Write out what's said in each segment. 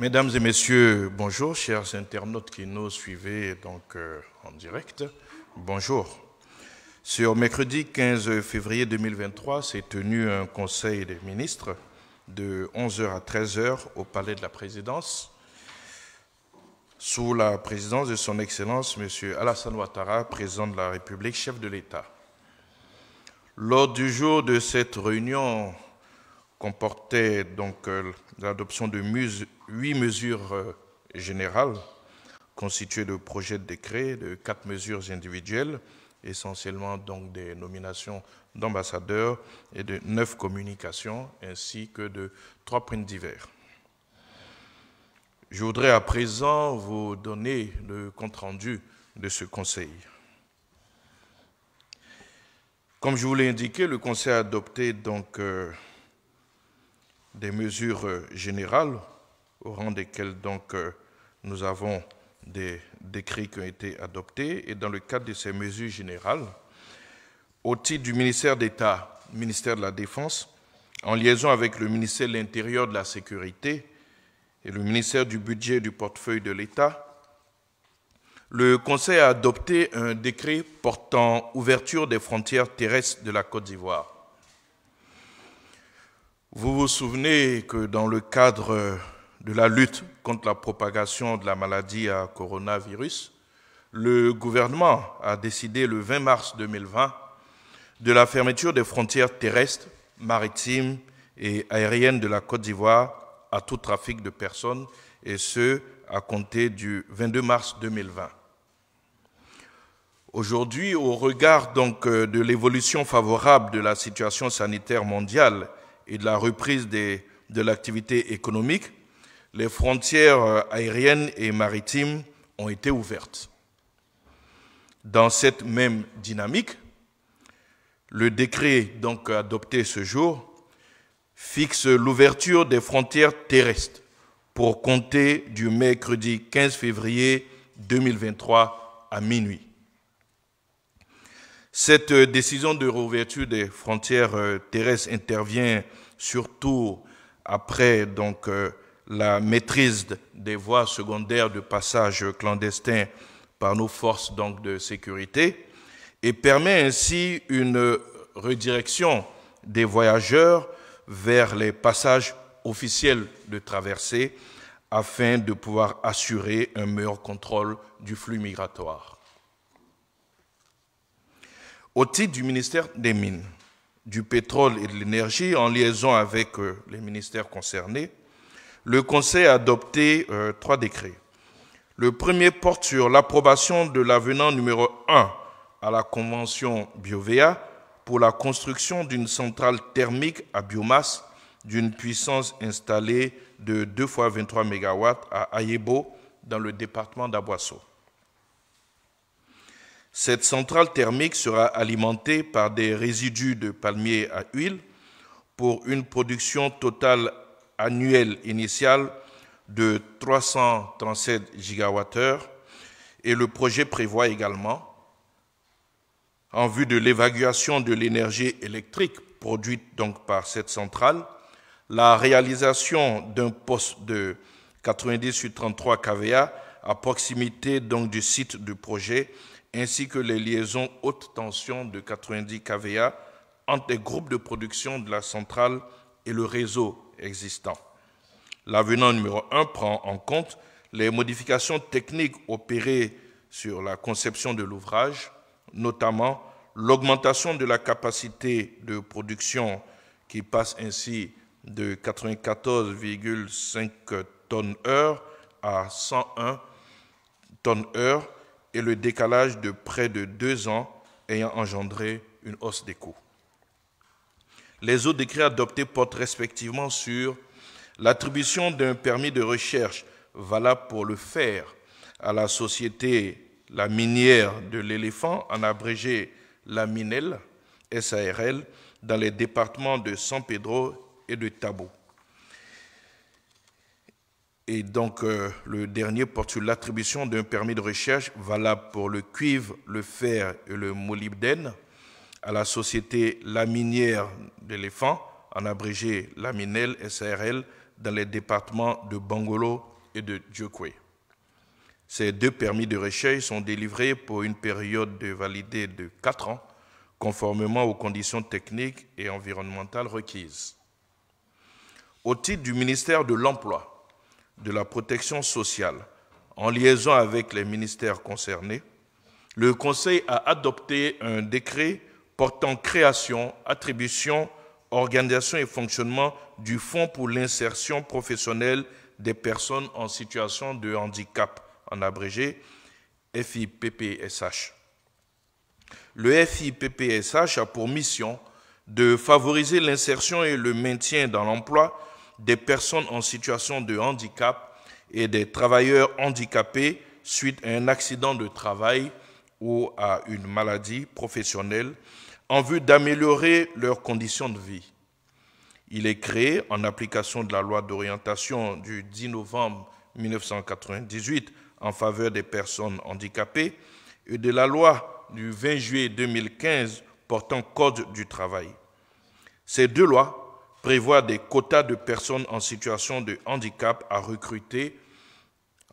Mesdames et messieurs, bonjour, chers internautes qui nous suivent donc euh, en direct. Bonjour. Sur mercredi 15 février 2023, s'est tenu un conseil des ministres de 11h à 13h au Palais de la Présidence, sous la présidence de Son Excellence M. Alassane Ouattara, président de la République, chef de l'État. Lors du jour de cette réunion comportait donc euh, l'adoption de, huit mesures euh, générales constituées de projets de décret, de quatre mesures individuelles, essentiellement donc des nominations d'ambassadeurs et de neuf communications, ainsi que de trois points divers. Je voudrais à présent vous donner le compte-rendu de ce Conseil. Comme je vous l'ai indiqué, le Conseil a adopté donc euh, des mesures euh, générales au rang desquels donc euh, nous avons des décrets qui ont été adoptés. Et dans le cadre de ces mesures générales, au titre du ministère d'État, ministère de la Défense, en liaison avec le ministère de l'Intérieur de la Sécurité et le ministère du Budget du Portefeuille de l'État, le Conseil a adopté un décret portant ouverture des frontières terrestres de la Côte d'Ivoire. Vous vous souvenez que dans le cadre euh, de la lutte contre la propagation de la maladie à coronavirus, le gouvernement a décidé le 20 mars 2020 de la fermeture des frontières terrestres, maritimes et aériennes de la Côte d'Ivoire à tout trafic de personnes, et ce, à compter du 22 mars 2020. Aujourd'hui, au regard donc euh, de l'évolution favorable de la situation sanitaire mondiale et de la reprise de l'activité économique, les frontières euh, aériennes et maritimes ont été ouvertes. Dans cette même dynamique, le décret donc adopté ce jour fixe l'ouverture des frontières terrestres pour compter du mercredi 15 février 2023 à minuit. Cette décision de réouverture des frontières euh, terrestres intervient surtout après donc euh, la maîtrise des voies secondaires de passage clandestin par nos forces donc de sécurité et permet ainsi une redirection des voyageurs vers les passages officiels de traversée afin de pouvoir assurer un meilleur contrôle du flux migratoire. Au titre du ministère des Mines, du Pétrole et de l'Énergie, en liaison avec euh, les ministères concernés, le Conseil a adopté euh, trois décrets. Le premier porte sur l'approbation de l'avenant numéro 1 à la Convention BioVEA pour la construction d'une centrale thermique à biomasse d'une puissance installée de 2 fois 23 MW à Ayebo, dans le département d'Aboisseau. Cette centrale thermique sera alimentée par des résidus de palmiers à huile pour une production totale annuel initial de 337 gigawattheures et le projet prévoit également, en vue de l'évacuation de l'énergie électrique produite donc par cette centrale, la réalisation d'un poste de 90 sur 33 kVA à proximité donc du site du projet, ainsi que les liaisons haute tension de 90 kVA entre les groupes de production de la centrale et le réseau existants. L'avenant numéro 1 prend en compte les modifications techniques opérées sur la conception de l'ouvrage, notamment l'augmentation de la capacité de production qui passe ainsi de 94,5 tonnes heure à 101 tonnes heure et le décalage de près de deux ans ayant engendré une hausse des coûts. Les autres décrets adoptés portent respectivement sur l'attribution d'un permis de recherche valable pour le fer à la société La Minière de l'Éléphant, en abrégé La Minel, SARL, dans les départements de San Pedro et de Tabo. Et donc, euh, le dernier porte sur l'attribution d'un permis de recherche valable pour le cuivre, le fer et le molybdène à la société laminière d'éléphants, en abrégé Laminel SRL, dans les départements de Bangolo et de Djokwe. Ces deux permis de recherche sont délivrés pour une période de validité de 4 ans, conformément aux conditions techniques et environnementales requises. Au titre du ministère de l'Emploi, de la Protection sociale, en liaison avec les ministères concernés, le Conseil a adopté un décret portant création, attribution, organisation et fonctionnement du Fonds pour l'insertion professionnelle des personnes en situation de handicap, en abrégé FIPPSH. Le FIPPSH a pour mission de favoriser l'insertion et le maintien dans l'emploi des personnes en situation de handicap et des travailleurs handicapés suite à un accident de travail ou à une maladie professionnelle en vue d'améliorer leurs conditions de vie. Il est créé en application de la loi d'orientation du 10 novembre 1998 en faveur des personnes handicapées et de la loi du 20 juillet 2015 portant Code du travail. Ces deux lois prévoient des quotas de personnes en situation de handicap à recruter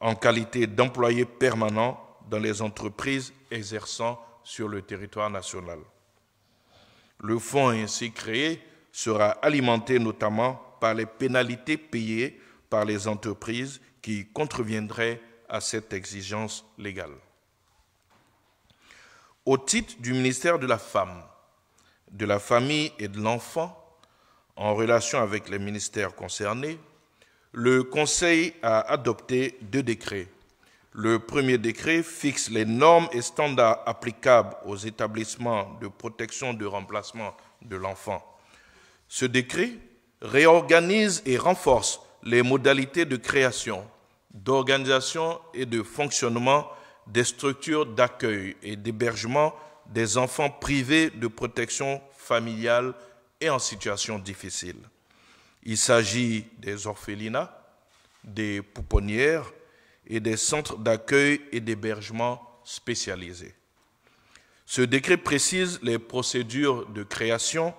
en qualité d'employés permanents dans les entreprises exerçant sur le territoire national. Le fonds ainsi créé sera alimenté notamment par les pénalités payées par les entreprises qui contreviendraient à cette exigence légale. Au titre du ministère de la Femme, de la Famille et de l'Enfant, en relation avec les ministères concernés, le Conseil a adopté deux décrets le premier décret fixe les normes et standards applicables aux établissements de protection de remplacement de l'enfant. Ce décret réorganise et renforce les modalités de création, d'organisation et de fonctionnement des structures d'accueil et d'hébergement des enfants privés de protection familiale et en situation difficile. Il s'agit des orphelinats, des pouponnières, et des centres d'accueil et d'hébergement spécialisés. Ce décret précise les procédures de création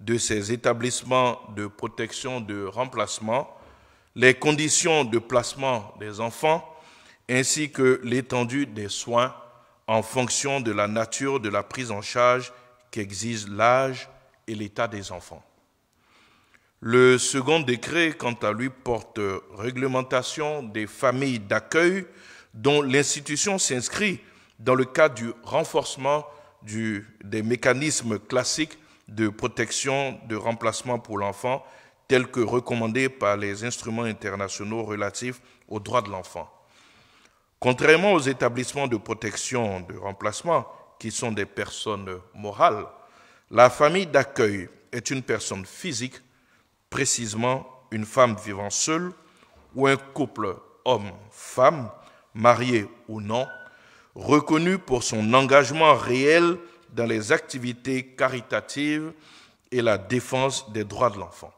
de ces établissements de protection de remplacement, les conditions de placement des enfants, ainsi que l'étendue des soins en fonction de la nature de la prise en charge qu'exige l'âge et l'état des enfants. Le second décret, quant à lui, porte réglementation des familles d'accueil dont l'institution s'inscrit dans le cadre du renforcement des mécanismes classiques de protection de remplacement pour l'enfant, tels que recommandés par les instruments internationaux relatifs aux droits de l'enfant. Contrairement aux établissements de protection de remplacement, qui sont des personnes morales, la famille d'accueil est une personne physique précisément une femme vivant seule ou un couple homme-femme, marié ou non, reconnu pour son engagement réel dans les activités caritatives et la défense des droits de l'enfant.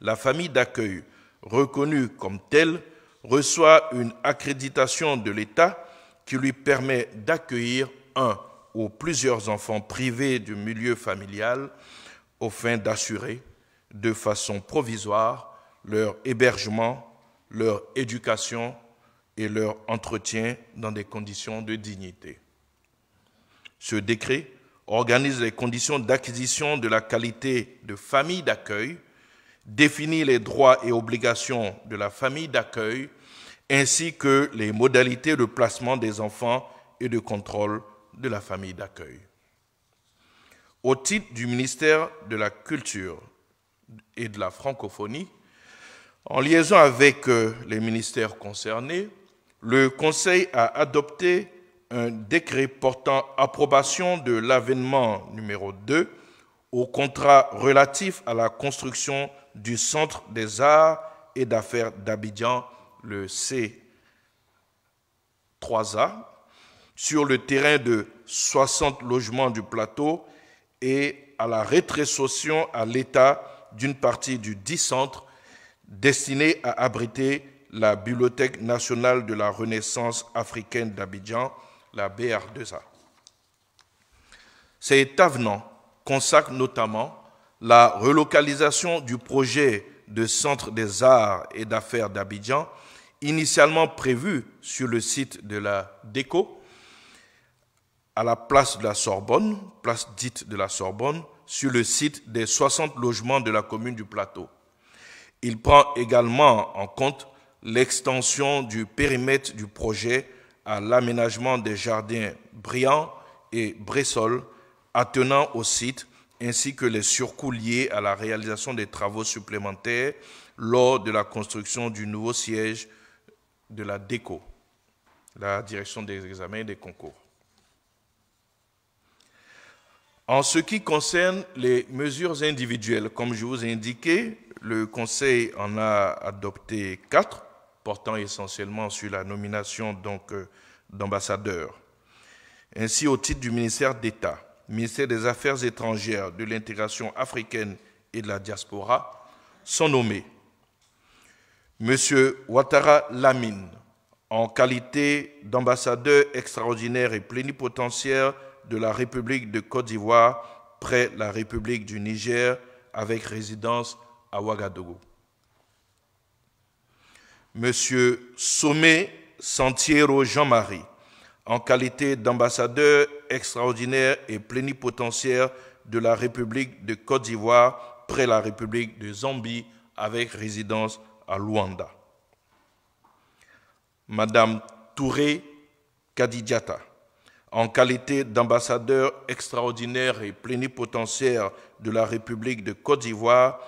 La famille d'accueil, reconnue comme telle, reçoit une accréditation de l'État qui lui permet d'accueillir un ou plusieurs enfants privés du milieu familial afin d'assurer de façon provisoire leur hébergement, leur éducation et leur entretien dans des conditions de dignité. Ce décret organise les conditions d'acquisition de la qualité de famille d'accueil, définit les droits et obligations de la famille d'accueil, ainsi que les modalités de placement des enfants et de contrôle de la famille d'accueil. Au titre du ministère de la Culture, et de la francophonie, en liaison avec euh, les ministères concernés, le Conseil a adopté un décret portant approbation de l'avènement numéro 2 au contrat relatif à la construction du Centre des arts et d'affaires d'Abidjan, le C3A, sur le terrain de 60 logements du plateau et à la rétrécession à l'État d'une partie du 10 centre destiné à abriter la Bibliothèque nationale de la Renaissance africaine d'Abidjan, la BR2A. Cet avenant consacre notamment la relocalisation du projet de Centre des arts et d'affaires d'Abidjan, initialement prévu sur le site de la DECO, à la place de la Sorbonne, place dite de la Sorbonne, sur le site des 60 logements de la commune du Plateau. Il prend également en compte l'extension du périmètre du projet à l'aménagement des jardins Briand et Bressol attenant au site ainsi que les surcoûts liés à la réalisation des travaux supplémentaires lors de la construction du nouveau siège de la DECO, la direction des examens et des concours. En ce qui concerne les mesures individuelles, comme je vous ai indiqué, le Conseil en a adopté quatre, portant essentiellement sur la nomination euh, d'ambassadeurs. Ainsi, au titre du ministère d'État, ministère des Affaires étrangères, de l'intégration africaine et de la diaspora, sont nommés M. Ouattara Lamine, en qualité d'ambassadeur extraordinaire et plénipotentiaire de la République de Côte d'Ivoire près la République du Niger avec résidence à Ouagadougou. Monsieur Sommet Santiero Jean-Marie, en qualité d'ambassadeur extraordinaire et plénipotentiaire de la République de Côte d'Ivoire près la République de Zambie avec résidence à Luanda. Madame Touré Kadidjata, en qualité d'ambassadeur extraordinaire et plénipotentiaire de la République de Côte d'Ivoire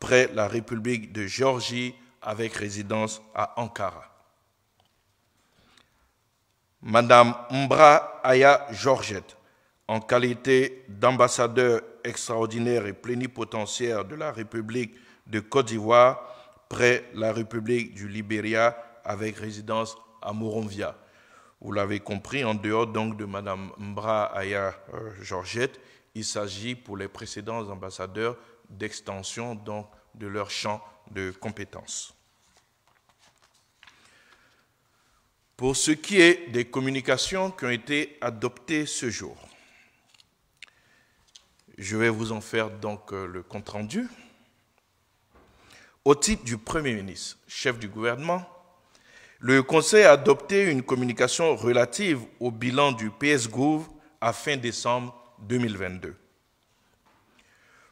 près la République de Géorgie avec résidence à Ankara. Madame Mbra Aya Georgette, en qualité d'ambassadeur extraordinaire et plénipotentiaire de la République de Côte d'Ivoire près la République du Libéria avec résidence à Moronvia. Vous l'avez compris, en dehors donc de Mme Mbra Aya euh, Georgette, il s'agit pour les précédents ambassadeurs d'extension donc de leur champ de compétences. Pour ce qui est des communications qui ont été adoptées ce jour, je vais vous en faire donc euh, le compte-rendu. Au titre du Premier ministre, chef du gouvernement, le Conseil a adopté une communication relative au bilan du PSGouv à fin décembre 2022.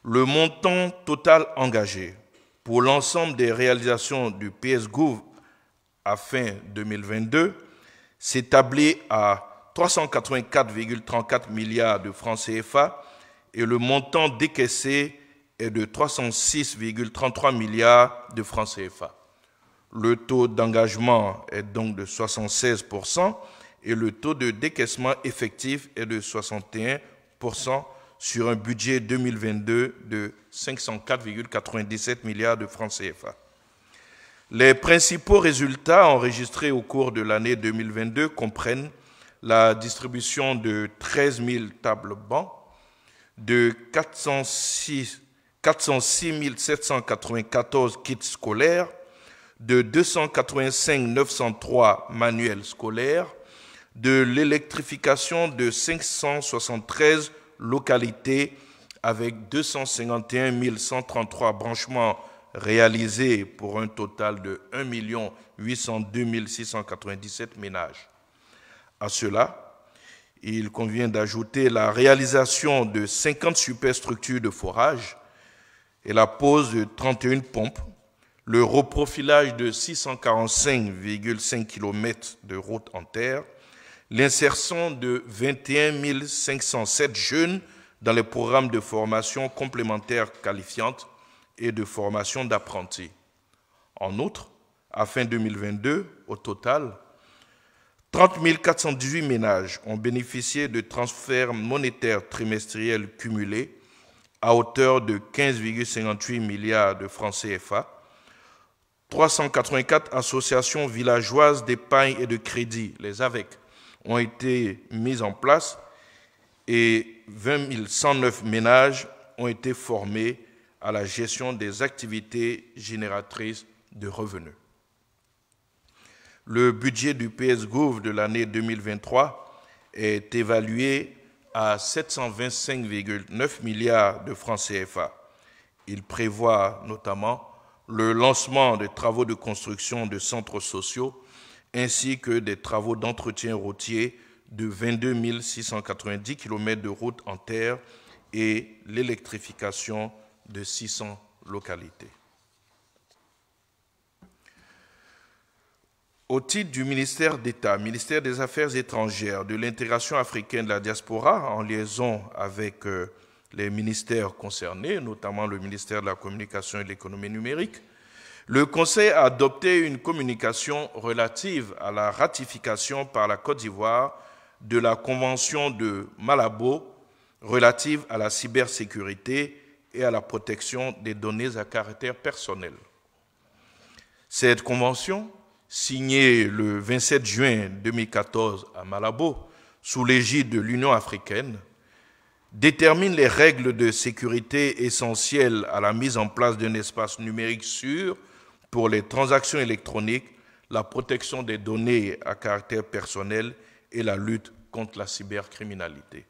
Le montant total engagé pour l'ensemble des réalisations du PSGouv à fin 2022 s'établit à 384,34 milliards de francs CFA et le montant décaissé est de 306,33 milliards de francs CFA. Le taux d'engagement est donc de 76% et le taux de décaissement effectif est de 61% sur un budget 2022 de 504,97 milliards de francs CFA. Les principaux résultats enregistrés au cours de l'année 2022 comprennent la distribution de 13 000 tables bancs, de 406, 406 794 kits scolaires, de 285 903 manuels scolaires, de l'électrification de 573 localités avec 251 133 branchements réalisés pour un total de 1 802 697 ménages. À cela, il convient d'ajouter la réalisation de 50 superstructures de forage et la pose de 31 pompes le reprofilage de 645,5 km de route en terre, l'insertion de 21 507 jeunes dans les programmes de formation complémentaire qualifiante et de formation d'apprentis. En outre, à fin 2022, au total, 30 418 ménages ont bénéficié de transferts monétaires trimestriels cumulés à hauteur de 15,58 milliards de francs CFA, 384 associations villageoises d'épargne et de crédit, les AVEC, ont été mises en place et 20 109 ménages ont été formés à la gestion des activités génératrices de revenus. Le budget du PSGOV de l'année 2023 est évalué à 725,9 milliards de francs CFA. Il prévoit notamment le lancement des travaux de construction de centres sociaux ainsi que des travaux d'entretien routier de 22 690 km de routes en terre et l'électrification de 600 localités. Au titre du ministère d'État, ministère des Affaires étrangères, de l'intégration africaine de la diaspora, en liaison avec euh, les ministères concernés, notamment le ministère de la Communication et de l'économie numérique, le Conseil a adopté une communication relative à la ratification par la Côte d'Ivoire de la Convention de Malabo relative à la cybersécurité et à la protection des données à caractère personnel. Cette convention, signée le 27 juin 2014 à Malabo sous l'égide de l'Union africaine, détermine les règles de sécurité essentielles à la mise en place d'un espace numérique sûr pour les transactions électroniques, la protection des données à caractère personnel et la lutte contre la cybercriminalité.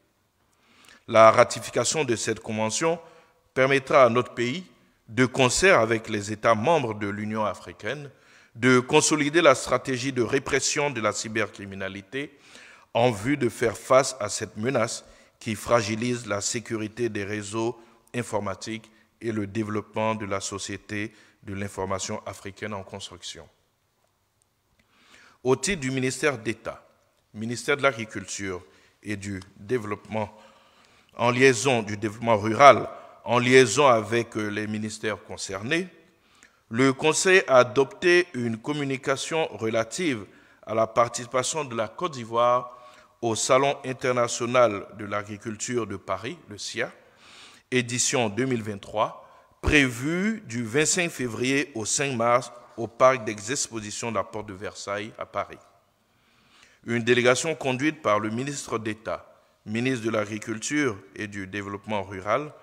La ratification de cette convention permettra à notre pays, de concert avec les États membres de l'Union africaine, de consolider la stratégie de répression de la cybercriminalité en vue de faire face à cette menace qui fragilise la sécurité des réseaux informatiques et le développement de la société de l'information africaine en construction. Au titre du ministère d'État, ministère de l'Agriculture et du Développement, en liaison du développement rural, en liaison avec euh, les ministères concernés, le Conseil a adopté une communication relative à la participation de la Côte d'Ivoire au Salon international de l'agriculture de Paris, le SIA, édition 2023, prévue du 25 février au 5 mars au parc des expositions de la Porte de Versailles à Paris. Une délégation conduite par le ministre d'État, ministre de l'Agriculture et du Développement rural,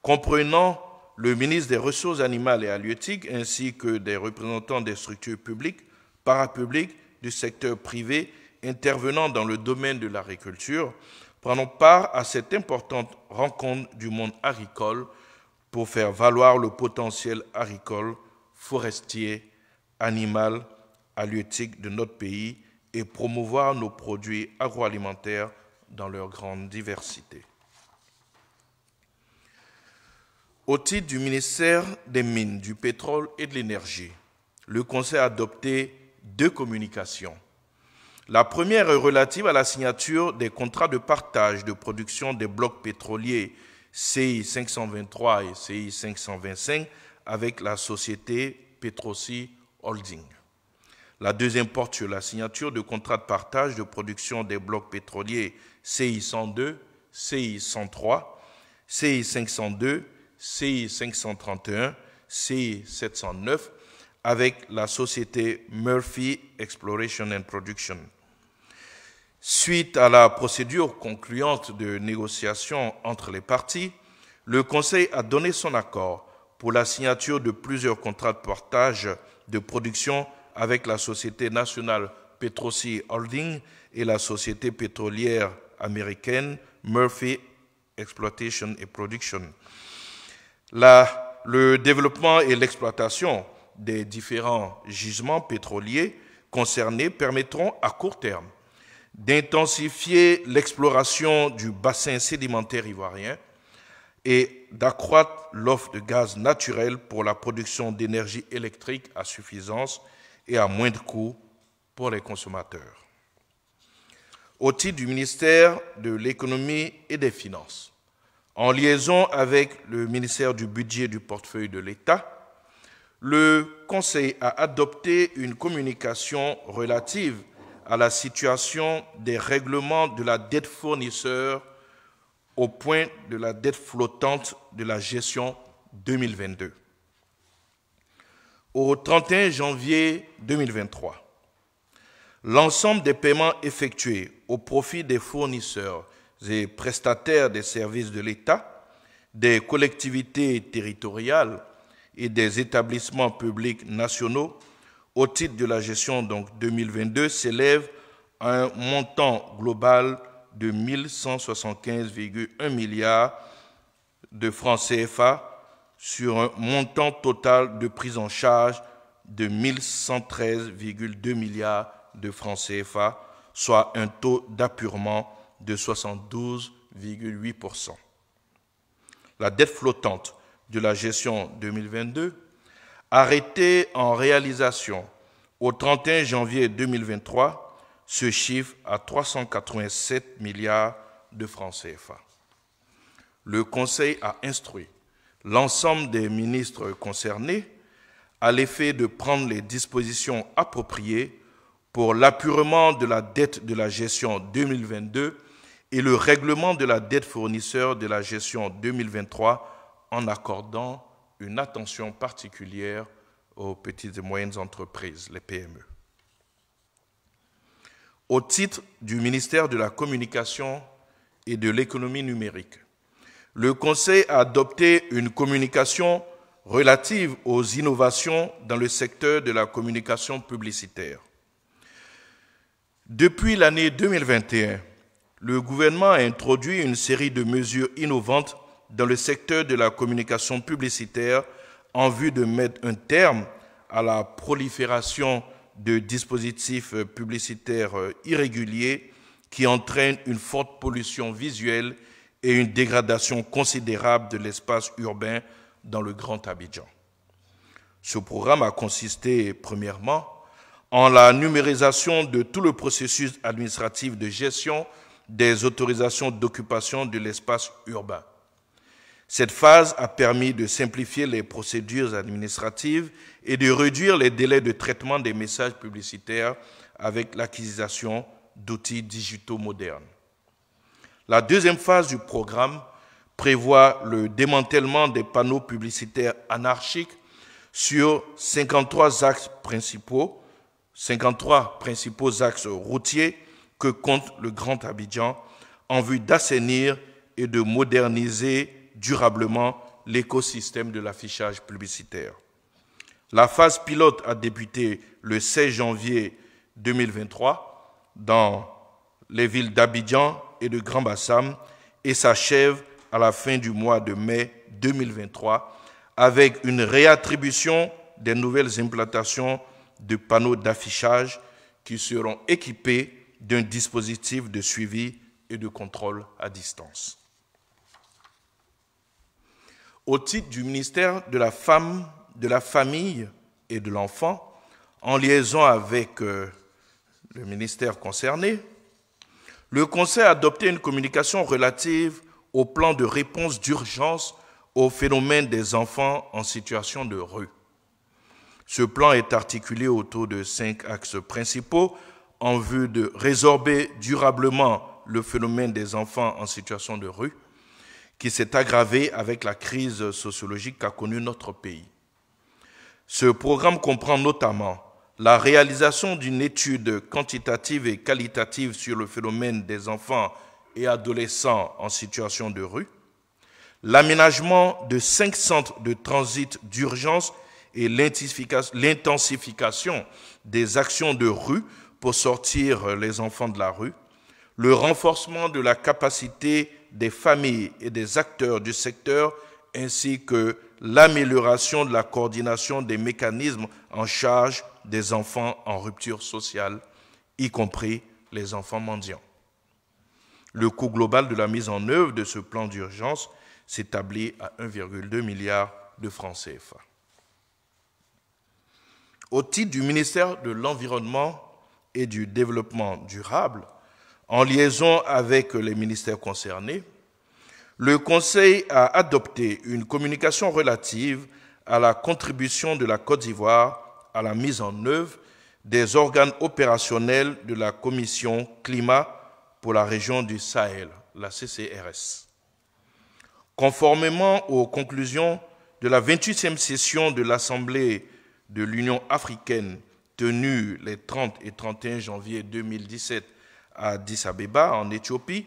comprenant le ministre des Ressources animales et halieutiques ainsi que des représentants des structures publiques, parapubliques, du secteur privé intervenant dans le domaine de l'agriculture, prenons part à cette importante rencontre du monde agricole pour faire valoir le potentiel agricole, forestier, animal, halieutique de notre pays et promouvoir nos produits agroalimentaires dans leur grande diversité. Au titre du ministère des Mines, du Pétrole et de l'Énergie, le Conseil a adopté deux communications la première est relative à la signature des contrats de partage de production des blocs pétroliers CI 523 et CI 525 avec la société Petroci Holding. La deuxième porte sur la signature de contrats de partage de production des blocs pétroliers CI 102, CI 103, CI 502, CI 531, CI 709 avec la société Murphy Exploration and Production. Suite à la procédure concluante de négociation entre les parties, le Conseil a donné son accord pour la signature de plusieurs contrats de partage de production avec la Société nationale Petrocy Holding et la société pétrolière américaine Murphy Exploitation and Production. le développement et l'exploitation des différents gisements pétroliers concernés permettront à court terme d'intensifier l'exploration du bassin sédimentaire ivoirien et d'accroître l'offre de gaz naturel pour la production d'énergie électrique à suffisance et à moins de coût pour les consommateurs. Au titre du ministère de l'économie et des finances, en liaison avec le ministère du budget du portefeuille de l'État, le Conseil a adopté une communication relative à la situation des règlements de la dette fournisseur au point de la dette flottante de la gestion 2022. Au 31 janvier 2023, l'ensemble des paiements effectués au profit des fournisseurs et prestataires des services de l'État, des collectivités territoriales et des établissements publics nationaux au titre de la gestion donc 2022 s'élève à un montant global de 1175,1 milliards de francs CFA sur un montant total de prise en charge de 1113,2 milliards de francs CFA, soit un taux d'appurement de 72,8%. La dette flottante de la gestion 2022, arrêté en réalisation au 31 janvier 2023, ce chiffre à 387 milliards de francs CFA. Le Conseil a instruit l'ensemble des ministres concernés à l'effet de prendre les dispositions appropriées pour l'apurement de la dette de la gestion 2022 et le règlement de la dette fournisseur de la gestion 2023 en accordant une attention particulière aux petites et moyennes entreprises, les PME. Au titre du ministère de la Communication et de l'économie numérique, le Conseil a adopté une communication relative aux innovations dans le secteur de la communication publicitaire. Depuis l'année 2021, le gouvernement a introduit une série de mesures innovantes dans le secteur de la communication publicitaire en vue de mettre un terme à la prolifération de dispositifs publicitaires irréguliers qui entraînent une forte pollution visuelle et une dégradation considérable de l'espace urbain dans le Grand Abidjan. Ce programme a consisté, premièrement, en la numérisation de tout le processus administratif de gestion des autorisations d'occupation de l'espace urbain. Cette phase a permis de simplifier les procédures administratives et de réduire les délais de traitement des messages publicitaires avec l'acquisition d'outils digitaux modernes. La deuxième phase du programme prévoit le démantèlement des panneaux publicitaires anarchiques sur 53 axes principaux, 53 principaux axes routiers que compte le Grand Abidjan en vue d'assainir et de moderniser durablement l'écosystème de l'affichage publicitaire. La phase pilote a débuté le 16 janvier 2023 dans les villes d'Abidjan et de Grand Bassam et s'achève à la fin du mois de mai 2023 avec une réattribution des nouvelles implantations de panneaux d'affichage qui seront équipés d'un dispositif de suivi et de contrôle à distance au titre du ministère de la femme, de la famille et de l'enfant, en liaison avec euh, le ministère concerné, le Conseil a adopté une communication relative au plan de réponse d'urgence au phénomène des enfants en situation de rue. Ce plan est articulé autour de cinq axes principaux en vue de résorber durablement le phénomène des enfants en situation de rue, qui s'est aggravée avec la crise sociologique qu'a connue notre pays. Ce programme comprend notamment la réalisation d'une étude quantitative et qualitative sur le phénomène des enfants et adolescents en situation de rue, l'aménagement de cinq centres de transit d'urgence et l'intensification des actions de rue pour sortir les enfants de la rue, le renforcement de la capacité des familles et des acteurs du secteur, ainsi que l'amélioration de la coordination des mécanismes en charge des enfants en rupture sociale, y compris les enfants mendiants. Le coût global de la mise en œuvre de ce plan d'urgence s'établit à 1,2 milliard de francs CFA. Au titre du ministère de l'Environnement et du Développement durable, en liaison avec les ministères concernés, le Conseil a adopté une communication relative à la contribution de la Côte d'Ivoire à la mise en œuvre des organes opérationnels de la Commission climat pour la région du Sahel, la CCRS. Conformément aux conclusions de la 28e session de l'Assemblée de l'Union africaine tenue les 30 et 31 janvier 2017 à Addis Abeba, en Éthiopie,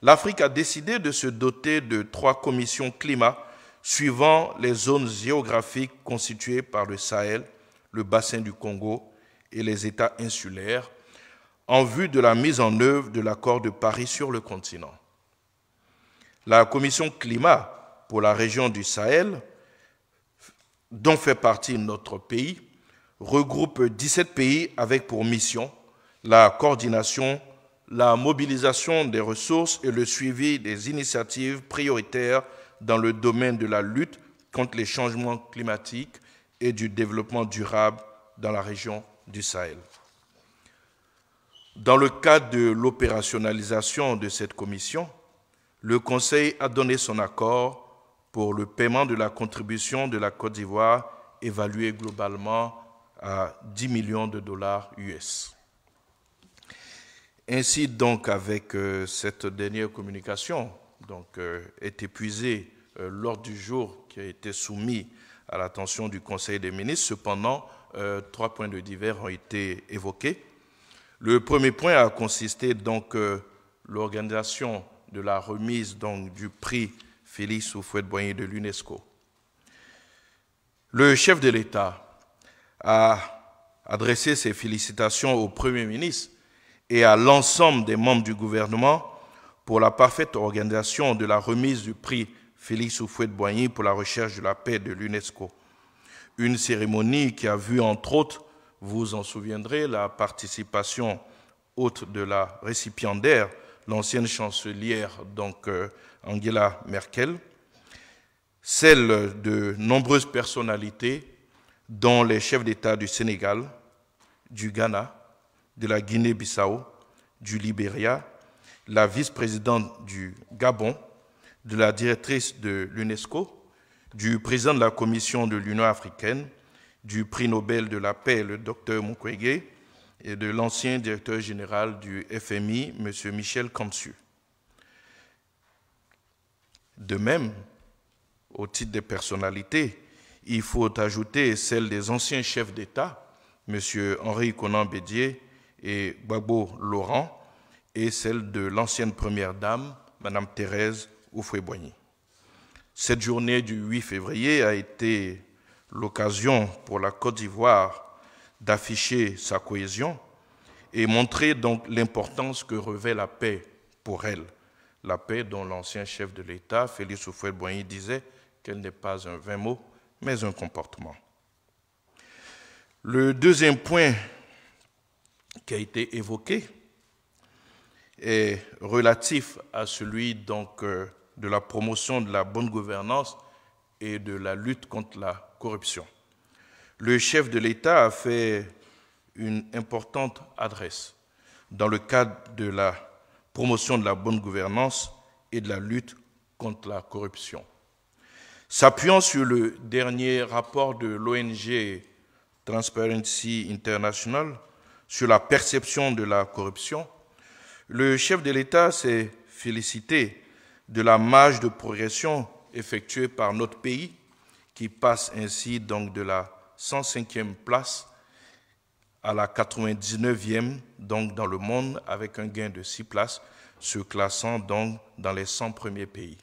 l'Afrique a décidé de se doter de trois commissions climat suivant les zones géographiques constituées par le Sahel, le bassin du Congo et les États insulaires, en vue de la mise en œuvre de l'accord de Paris sur le continent. La commission climat pour la région du Sahel, dont fait partie notre pays, regroupe 17 pays avec pour mission la coordination la mobilisation des ressources et le suivi des initiatives prioritaires dans le domaine de la lutte contre les changements climatiques et du développement durable dans la région du Sahel. Dans le cadre de l'opérationnalisation de cette commission, le Conseil a donné son accord pour le paiement de la contribution de la Côte d'Ivoire évaluée globalement à 10 millions de dollars US. Ainsi donc, avec euh, cette dernière communication, donc, euh, est épuisée euh, lors l'ordre du jour qui a été soumis à l'attention du Conseil des ministres. Cependant, trois points de divers ont été évoqués. Le premier point a consisté donc l'organisation de la remise du prix Félix Houphouët-Boigny de l'UNESCO. Le chef de l'État a adressé ses félicitations au Premier ministre et à l'ensemble des membres du gouvernement pour la parfaite organisation de la remise du prix Félix Houphouët-Boigny pour la recherche de la paix de l'UNESCO. Une cérémonie qui a vu, entre autres, vous en souviendrez, la participation haute de la récipiendaire, l'ancienne chancelière, donc euh, Angela Merkel, celle de nombreuses personnalités, dont les chefs d'État du Sénégal, du Ghana, de la Guinée-Bissau, du Libéria, la vice-présidente du Gabon, de la directrice de l'UNESCO, du président de la Commission de l'Union africaine, du prix Nobel de la paix, le docteur Mukwege, et de l'ancien directeur général du FMI, M. Michel Kamsu. De même, au titre des personnalités, il faut ajouter celle des anciens chefs d'État, M. Henri Conan Bédier, et Babo Laurent et celle de l'ancienne première dame, Madame Thérèse Oufoué-Boigny. Cette journée du 8 février a été l'occasion pour la Côte d'Ivoire d'afficher sa cohésion et montrer donc l'importance que revêt la paix pour elle. La paix dont l'ancien chef de l'État, Félix Oufoué-Boigny, disait qu'elle n'est pas un vain mot, mais un comportement. Le deuxième point qui a été évoqué est relatif à celui donc euh, de la promotion de la bonne gouvernance et de la lutte contre la corruption. Le chef de l'État a fait une importante adresse dans le cadre de la promotion de la bonne gouvernance et de la lutte contre la corruption. S'appuyant sur le dernier rapport de l'ONG Transparency International, sur la perception de la corruption, le chef de l'État s'est félicité de la marge de progression effectuée par notre pays, qui passe ainsi donc de la 105e place à la 99e donc dans le monde avec un gain de 6 places, se classant donc dans les 100 premiers pays.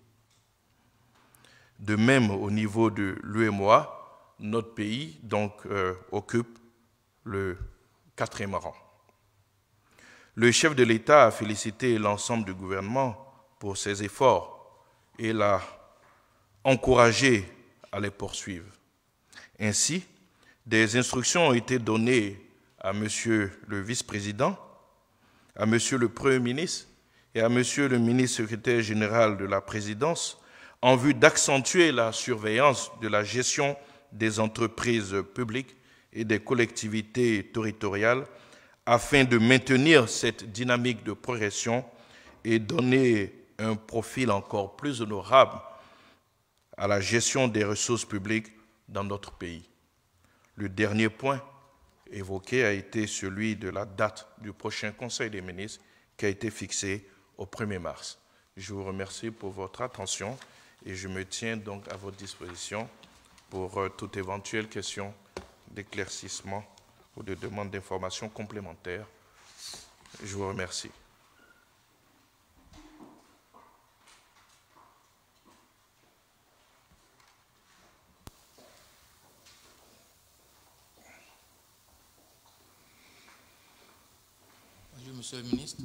De même, au niveau de l'UMOA, notre pays donc euh, occupe le Quatrième rang. Le chef de l'État a félicité l'ensemble du gouvernement pour ses efforts et l'a encouragé à les poursuivre. Ainsi, des instructions ont été données à M. le vice-président, à M. le Premier ministre et à M. le ministre secrétaire général de la présidence en vue d'accentuer la surveillance de la gestion des entreprises publiques et des collectivités territoriales afin de maintenir cette dynamique de progression et donner un profil encore plus honorable à la gestion des ressources publiques dans notre pays. Le dernier point évoqué a été celui de la date du prochain Conseil des ministres qui a été fixé au 1er mars. Je vous remercie pour votre attention et je me tiens donc à votre disposition pour euh, toute éventuelle question d'éclaircissement ou de demande d'informations complémentaires. Je vous remercie. Bonjour, Monsieur le Ministre.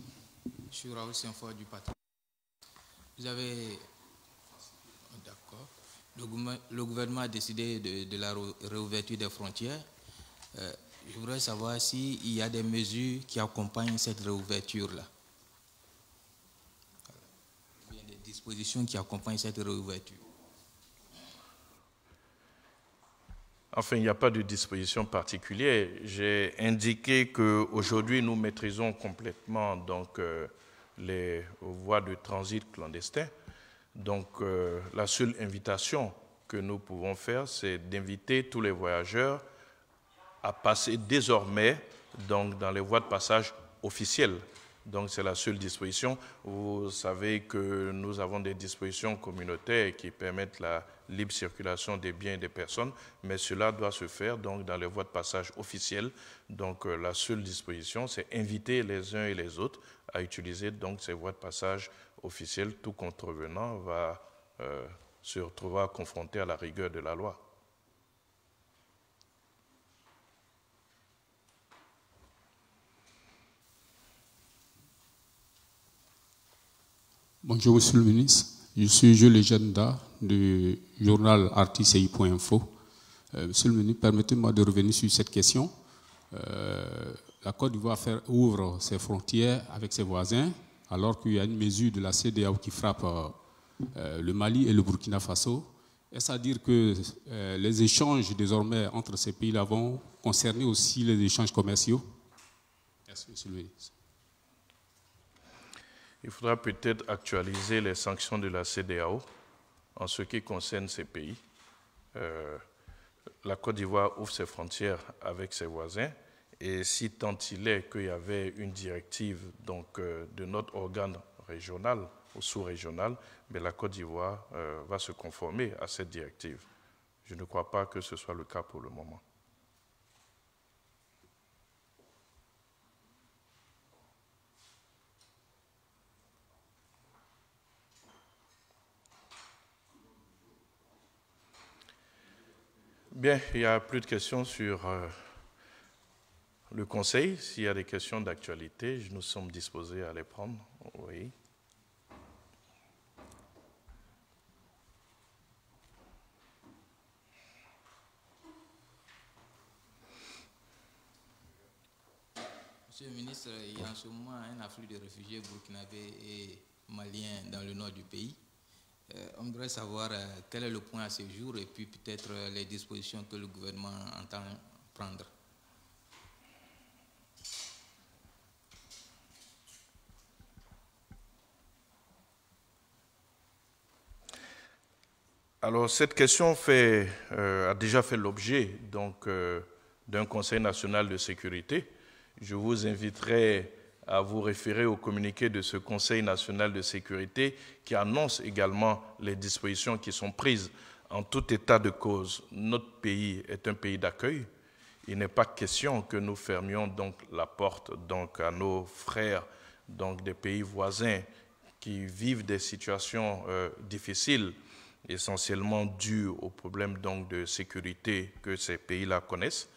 Je suis Raoul saint du patron. Vous avez le gouvernement a décidé de, la réouverture des frontières. Euh, je voudrais savoir s'il y a des mesures qui accompagnent cette réouverture-là. Il y a des dispositions qui accompagnent cette réouverture. Enfin, il n'y a pas de disposition particulière. J'ai indiqué qu'aujourd'hui, nous maîtrisons complètement donc, euh, les voies de transit clandestins. Donc euh, la seule invitation que nous pouvons faire, c'est d'inviter tous les voyageurs à passer désormais dans les voies de passage officielles. Donc c'est la seule disposition. Vous savez que nous avons des dispositions communautaires qui permettent la libre circulation des biens et des personnes, mais cela doit se faire donc dans les voies de passage officielles. Donc euh, la seule disposition, c'est inviter les uns et les autres à utiliser ces voies de passage officiel, tout contrevenant va euh, se retrouver confronté à la rigueur de la loi. Bonjour, Monsieur le ministre. Je suis Jules Legenda du journal ArtiCI.info. Euh, monsieur le ministre, permettez-moi de revenir sur cette question. Euh, la Côte d'Ivoire ouvre ses frontières avec ses voisins alors qu'il y a une mesure de la CDAO qui frappe euh, euh, le Mali et le Burkina Faso. Est-ce à dire que euh, les échanges désormais entre ces pays-là vont concerner aussi les échanges commerciaux Il faudra peut-être actualiser les sanctions de la CDAO en ce qui concerne ces pays. la Côte d'Ivoire ouvre ses frontières avec ses voisins et si tant il est qu'il y avait une directive donc, euh, de notre organe régional ou sous-régional, mais la Côte d'Ivoire euh, va se conformer à cette directive. Je ne crois pas que ce soit le cas pour le moment. Bien, il n'y a plus de questions sur euh, le Conseil, s'il y a des questions d'actualité, nous sommes disposés à les prendre. Oui. Monsieur le ministre, il y a en ce moment un afflux de réfugiés burkinabés et maliens dans le nord du pays. Euh, on voudrait savoir euh, quel est le point à ce jour et puis peut-être euh, les dispositions que le gouvernement entend prendre. Alors, cette question euh, a déjà fait l'objet euh, d'un Conseil national de sécurité. Je vous inviterai à vous référer au communiqué de ce Conseil national de sécurité qui annonce également les dispositions qui sont prises. En tout état de cause, notre pays est un pays d'accueil. Il n'est pas question que nous fermions donc la porte à nos frères donc des pays voisins qui vivent des situations euh, difficiles essentiellement dû aux problèmes donc, de sécurité que ces pays-là connaissent.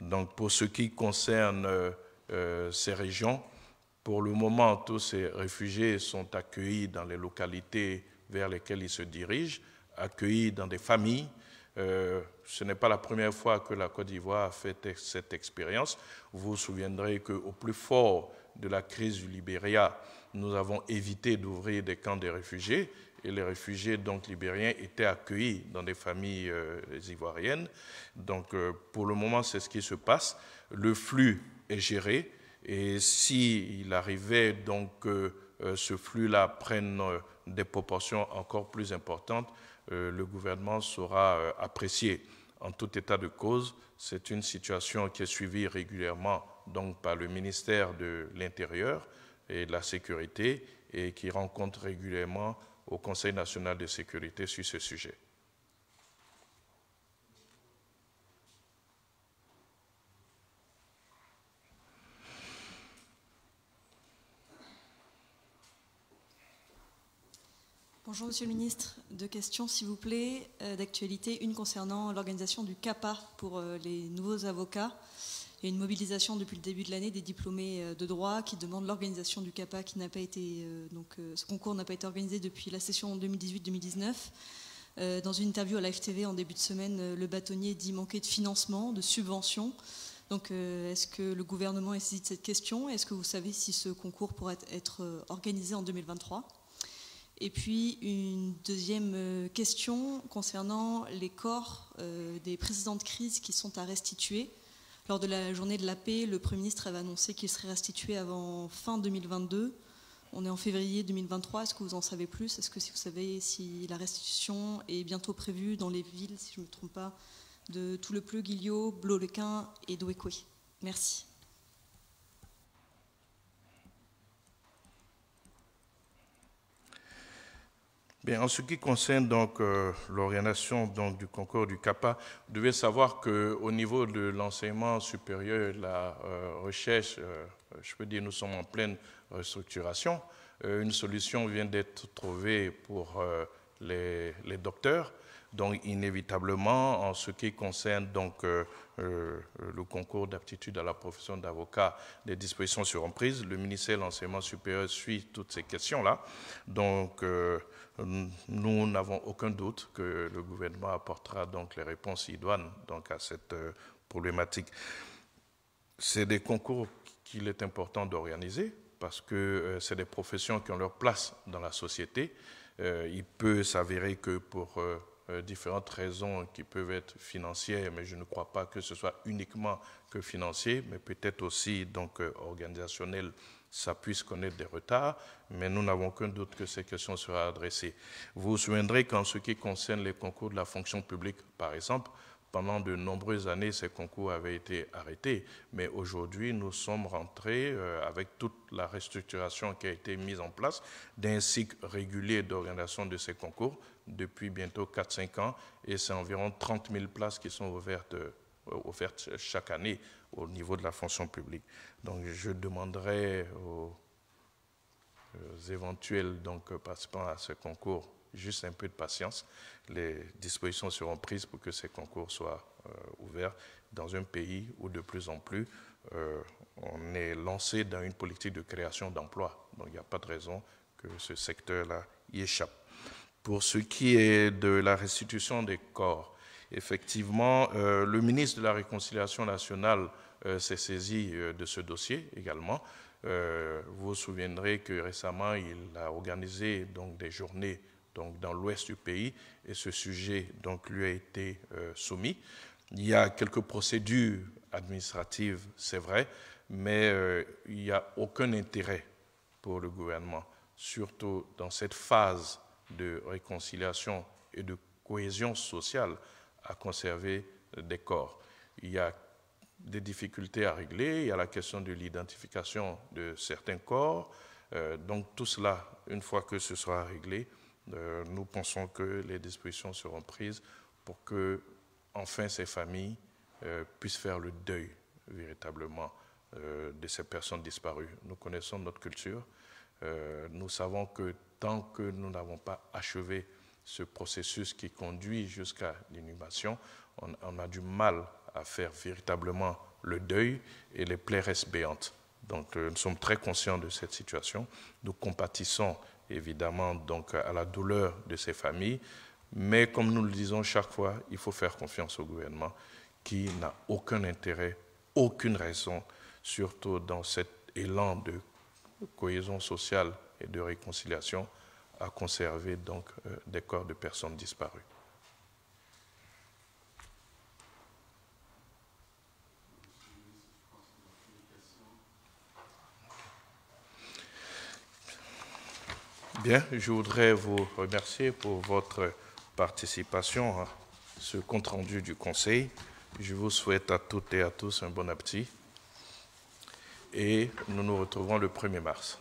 Donc pour ce qui concerne euh, euh, ces régions, pour le moment, tous ces réfugiés sont accueillis dans les localités vers lesquelles ils se dirigent, accueillis dans des familles. Euh, ce n'est pas la première fois que la Côte d'Ivoire a fait cette expérience. Vous vous souviendrez qu'au plus fort de la crise du Libéria, nous avons évité d'ouvrir des camps de réfugiés et les réfugiés donc libériens étaient accueillis dans des familles euh, ivoiriennes. Donc euh, pour le moment, c'est ce qui se passe. Le flux est géré et s'il il arrivait donc que euh, ce flux-là prenne des proportions encore plus importantes, le gouvernement sera apprécier. En tout état de cause, c'est une situation qui est suivie régulièrement donc par le ministère de l'Intérieur et de la Sécurité et qui rencontre régulièrement au Conseil national de sécurité sur ce sujet. Bonjour Monsieur le Ministre. Deux questions s'il vous plaît, euh, d'actualité. Une concernant l'organisation du CAPA pour euh, les nouveaux avocats. Il y a une mobilisation depuis le début de l'année des diplômés euh, de droit qui demandent l'organisation du CAPA qui n'a pas été euh, donc euh, ce concours n'a pas été organisé depuis la session 2018-2019. dans une interview à l'AFTV en début de semaine, le bâtonnier dit manquer de financement, de subvention Donc, est-ce que le gouvernement est de cette question Est-ce que vous savez si ce concours pourrait être organisé en 2023 Et puis, une deuxième question concernant les corps des présidents de crise qui sont à restituer. Lors de la journée de la paix, le Premier ministre avait annoncé qu'il serait restitué avant fin 2022. On est en février 2023. Est-ce que vous en savez plus Est-ce que vous savez si la restitution est bientôt prévue dans les villes, si je ne me trompe pas, de Toulouse, Guillot, quin et Douekwe? Merci. en ce qui concerne donc euh, l'orientation du concours du CAPA, vous devez savoir qu'au niveau de l'enseignement supérieur, la euh, recherche, euh, je peux dire, nous sommes en pleine restructuration. une solution vient d'être trouvée pour les, docteurs donc inévitablement, en ce qui concerne donc euh, euh, le concours d'aptitude à la profession d'avocat des dispositions seront prises. Le ministère de l'enseignement supérieur suit toutes ces questions-là. Donc euh, nous n'avons aucun doute que le gouvernement apportera donc les réponses idoines donc à cette problématique. C'est des concours qu'il est important d'organiser parce que c'est des professions qui ont leur place dans la société. il peut s'avérer que pour euh, différentes raisons qui peuvent être financières, mais je ne crois pas que ce soit uniquement que financier, mais peut-être aussi donc euh, organisationnel, ça puisse connaître des retards, mais nous n'avons qu'un doute que ces questions seront adressées. Vous vous souviendrez qu'en ce qui concerne les concours de la fonction publique, par exemple, pendant de nombreuses années, ces concours avaient été arrêtés, mais aujourd'hui, nous sommes rentrés, euh, avec toute la restructuration qui a été mise en place, d'un cycle régulier d'organisation de ces concours depuis bientôt 4-5 ans et c'est environ 30 000 places qui sont ouvertes, euh, offertes chaque année au niveau de la fonction publique. Donc je demanderai aux, éventuels donc, participants à ce concours juste un peu de patience. Les dispositions seront prises pour que ces concours soient ouvert euh, ouverts dans un pays où de plus en plus euh, on est lancé dans une politique de création d'emplois. Donc il n'y a pas de raison que ce secteur-là y échappe. Pour ce qui est de la restitution des corps, effectivement, euh, le ministre de la Réconciliation nationale euh, s'est saisi euh, de ce dossier également. vous vous souviendrez que récemment, il a organisé donc, des journées donc, dans l'ouest du pays et ce sujet donc, lui a été soumis. Il y a quelques procédures administratives, c'est vrai, mais il n'y a aucun intérêt pour le gouvernement, surtout dans cette phase de réconciliation et de cohésion sociale à conserver des corps. Il y a des difficultés à régler, il y a la question de l'identification de certains corps. Euh, donc tout cela, une fois que ce sera réglé, euh, nous pensons que les dispositions seront prises pour que enfin ces familles euh, puissent faire le deuil véritablement de ces personnes disparues. Nous connaissons notre culture, euh, nous savons que tant que nous n'avons pas achevé ce processus qui conduit jusqu'à l'inhumation, on, a du mal à faire véritablement le deuil et les plaies restent béantes. Donc euh, nous sommes très conscients de cette situation. Nous compatissons évidemment donc à la douleur de ces familles, mais comme nous le disons chaque fois, il faut faire confiance au gouvernement qui n'a aucun intérêt, aucune raison, surtout dans cet élan de cohésion sociale et de réconciliation à conserver donc euh, des corps de personnes disparues. Bien, je voudrais vous remercier pour votre participation à ce compte-rendu du Conseil. Je vous souhaite à toutes et à tous un bon appétit et nous nous retrouvons le 1er mars.